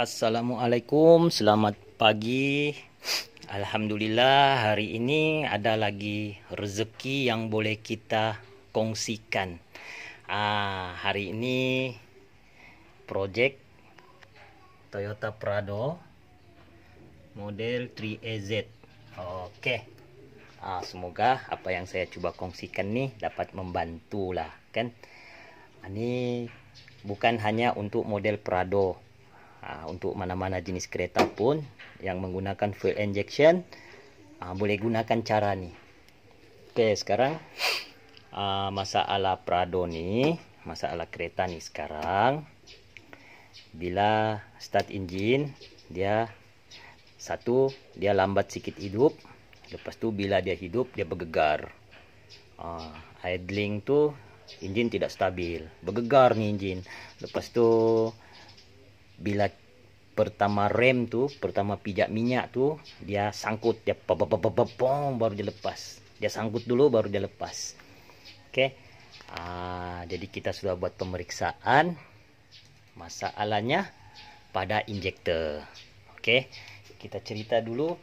Assalamualaikum, selamat pagi. Alhamdulillah, hari ini ada lagi rezeki yang boleh kita kongsikan. Ah, hari ini projek Toyota Prado model 3EZ. Oke. Okay. Ah, semoga apa yang saya coba kongsikan nih dapat membantulah, kan? Ini ah, bukan hanya untuk model Prado, Ha, untuk mana-mana jenis kereta pun yang menggunakan fuel injection ha, boleh gunakan cara ni Okey, sekarang ha, masalah Prado ni masalah kereta ni sekarang bila start engine dia satu dia lambat sikit hidup lepas tu bila dia hidup dia bergegar ha, idling tu engine tidak stabil bergegar ni engine lepas tu bila pertama rem tu pertama pijak minyak tu dia sangkut dia pop pop pop pop baru dia lepas dia sangkut dulu baru dia lepas oke okay. Ah, jadi kita sudah buat pemeriksaan masalahnya pada injektor oke okay. kita cerita dulu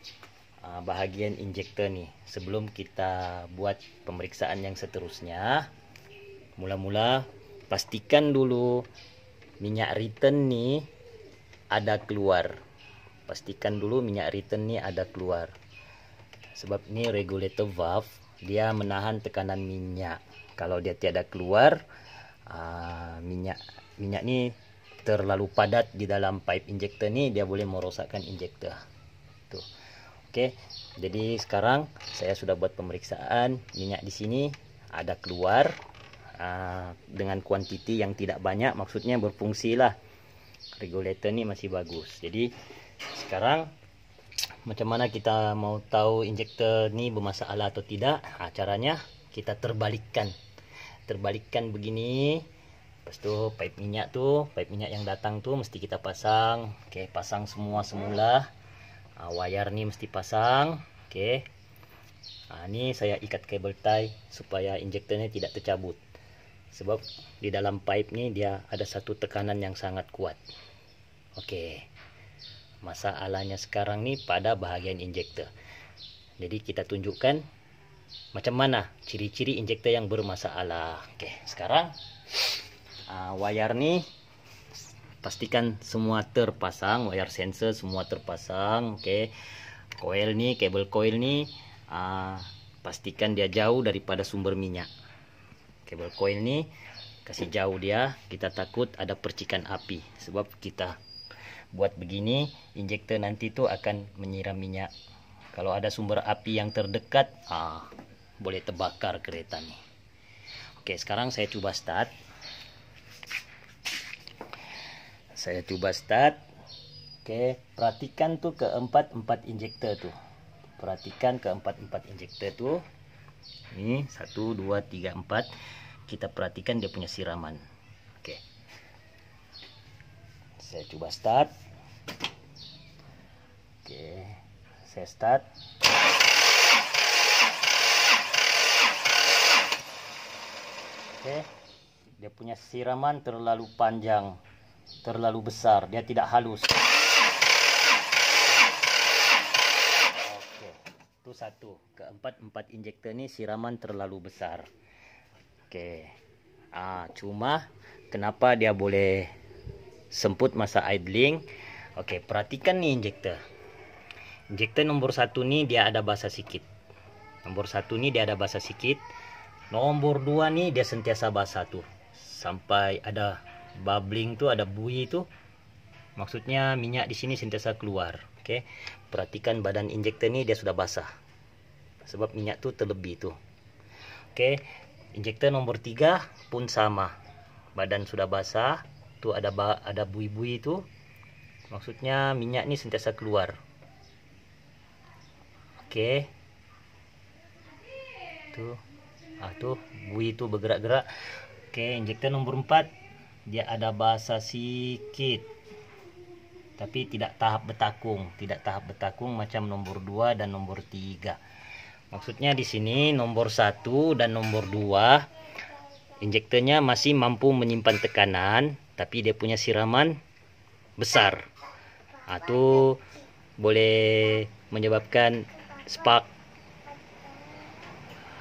uh, bahagian injektor ni. sebelum kita buat pemeriksaan yang seterusnya mula-mula pastikan dulu minyak return ni ada keluar pastikan dulu minyak return ni ada keluar sebab ni regulator valve dia menahan tekanan minyak kalau dia tiada keluar uh, minyak minyak ni terlalu padat di dalam pipe injector ni dia boleh merosakkan injector Tu, oke okay. jadi sekarang saya sudah buat pemeriksaan minyak di sini ada keluar uh, dengan kuantiti yang tidak banyak maksudnya berfungsi lah regulator ni masih bagus. Jadi sekarang macam mana kita mau tahu injektor ni bermasalah atau tidak? Ha, caranya kita terbalikkan. Terbalikkan begini. Lepas tu pipe minyak tu, pipe minyak yang datang tu mesti kita pasang. Okey, pasang semua semula. Ha, wayar ni mesti pasang. Okey. Ha, ni saya ikat kabel tie supaya injektornya tidak tercabut sebab di dalam pipe ni dia ada satu tekanan yang sangat kuat oke masalahnya sekarang ni pada bahagian injektor jadi kita tunjukkan macam mana ciri-ciri injektor yang bermasalah oke sekarang uh, wayar ni pastikan semua terpasang wayar sensor semua terpasang oke coil ni kabel coil ni uh, pastikan dia jauh daripada sumber minyak kabel coil ni kasih jauh dia kita takut ada percikan api sebab kita buat begini injektor nanti tu akan menyiram minyak kalau ada sumber api yang terdekat ah boleh terbakar kereta ni oke sekarang saya cuba start saya cuba start oke perhatikan tu keempat-empat injektor tu. perhatikan keempat-empat injektor tu. ini satu dua tiga empat kita perhatikan dia punya siraman oke saya coba start oke saya start oke dia punya siraman terlalu panjang terlalu besar dia tidak halus satu keempat-empat injektor ni siraman terlalu besar. Okey. Ah cuma kenapa dia boleh semput masa idling? Okey, perhatikan ni injektor. Injektor nombor satu ni dia ada basah sikit. Nombor satu ni dia ada basah sikit. Nombor dua ni dia sentiasa basah tu. Sampai ada bubbling tu, ada bui tu. Maksudnya minyak di sini sentiasa keluar. Okey. Perhatikan badan injektor ni dia sudah basah sebab minyak tu terlebih tu. Okey, injektor nombor 3 pun sama. Badan sudah basah, tu ada ada bui-bui tu. Maksudnya minyak ni sentiasa keluar. Okey. Tu ah tu bui tu bergerak-gerak. Okey, injektor nombor 4 dia ada basah sikit. Tapi tidak tahap bertakung, tidak tahap bertakung macam nombor 2 dan nombor 3. maksudnya di sini nomor satu dan nomor 2 injektornya masih mampu menyimpan tekanan tapi dia punya siraman besar atau boleh menyebabkan spark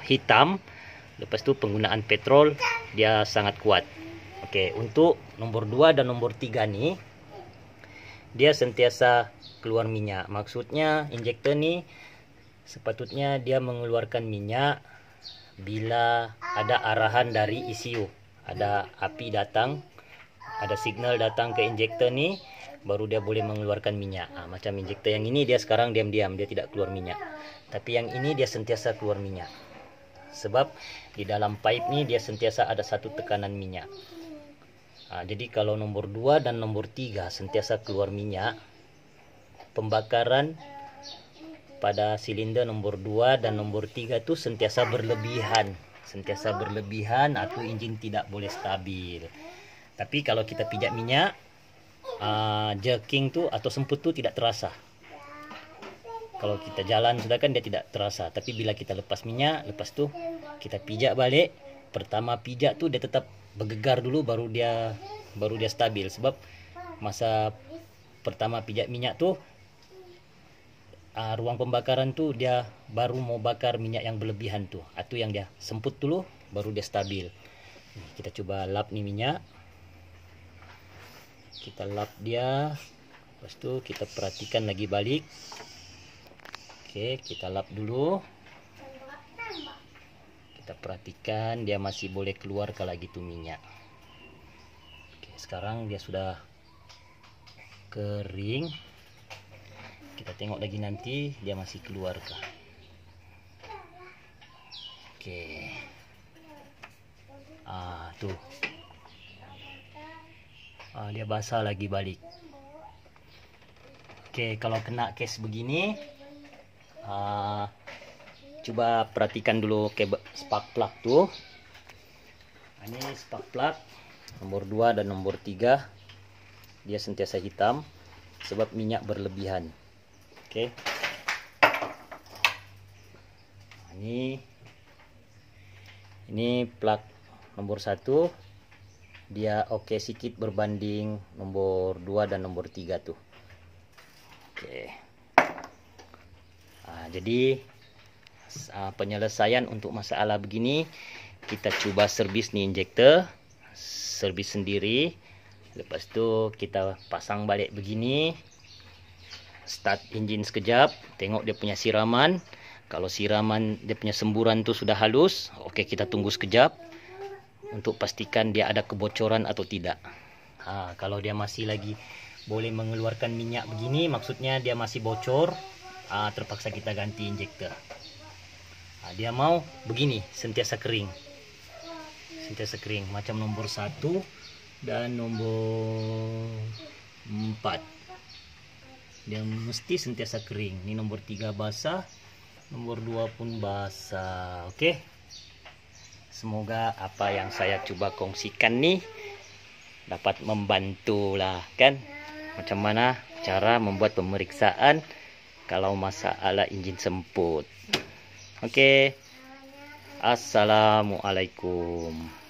hitam lepas itu penggunaan petrol dia sangat kuat Oke untuk nomor 2 dan nomor 3 nih dia sentiasa keluar minyak maksudnya injektor nih sepatutnya dia mengeluarkan minyak bila ada arahan dari ECU ada api datang ada signal datang ke injektor ni baru dia boleh mengeluarkan minyak ha, macam injektor yang ini dia sekarang diam-diam dia tidak keluar minyak tapi yang ini dia sentiasa keluar minyak sebab di dalam pipe ni dia sentiasa ada satu tekanan minyak ha, jadi kalau nomor 2 dan nomor 3 sentiasa keluar minyak pembakaran pada silinder nomor 2 dan nomor 3 tu sentiasa berlebihan sentiasa berlebihan atau enjin tidak boleh stabil tapi kalau kita pijak minyak uh, jerking tu atau semput tu tidak terasa kalau kita jalan sudah kan dia tidak terasa tapi bila kita lepas minyak lepas tu kita pijak balik pertama pijak tu dia tetap bergegar dulu baru dia baru dia stabil sebab masa pertama pijak minyak tu uh, ruang pembakaran tuh dia baru mau bakar minyak yang berlebihan tuh ah, atau yang dia semput dulu baru dia stabil kita coba lap nih minyak kita lap dia lepas itu kita perhatikan lagi balik oke kita lap dulu kita perhatikan dia masih boleh keluar kalau gitu minyak oke sekarang dia sudah kering kita tengok lagi nanti dia masih keluar ke okey ah tu ah dia basah lagi balik okey kalau kena kes begini ah cuba perhatikan dulu ke spark plug tu ini ah, spark plug nombor 2 dan nombor 3 dia sentiasa hitam sebab minyak berlebihan okey ha, ini ini plug nombor 1 dia okey sikit berbanding nombor 2 dan nombor 3 tu okey ah jadi ha, penyelesaian untuk masalah begini kita cuba servis ni injektor servis sendiri lepas tu kita pasang balik begini start enjin sekejap tengok dia punya siraman kalau siraman dia punya semburan tu sudah halus okey kita tunggu sekejap untuk pastikan dia ada kebocoran atau tidak ha, kalau dia masih lagi boleh mengeluarkan minyak begini maksudnya dia masih bocor ha, terpaksa kita ganti injektor ha, dia mau begini sentiasa kering sentiasa kering macam nombor 1 dan nombor 4 dia mesti sentiasa kering ini nombor 3 basah nombor 2 pun basah oke okay? semoga apa yang saya cuba kongsikan ni dapat membantulah kan macam mana cara membuat pemeriksaan kalau masalah injin semput oke okay. assalamualaikum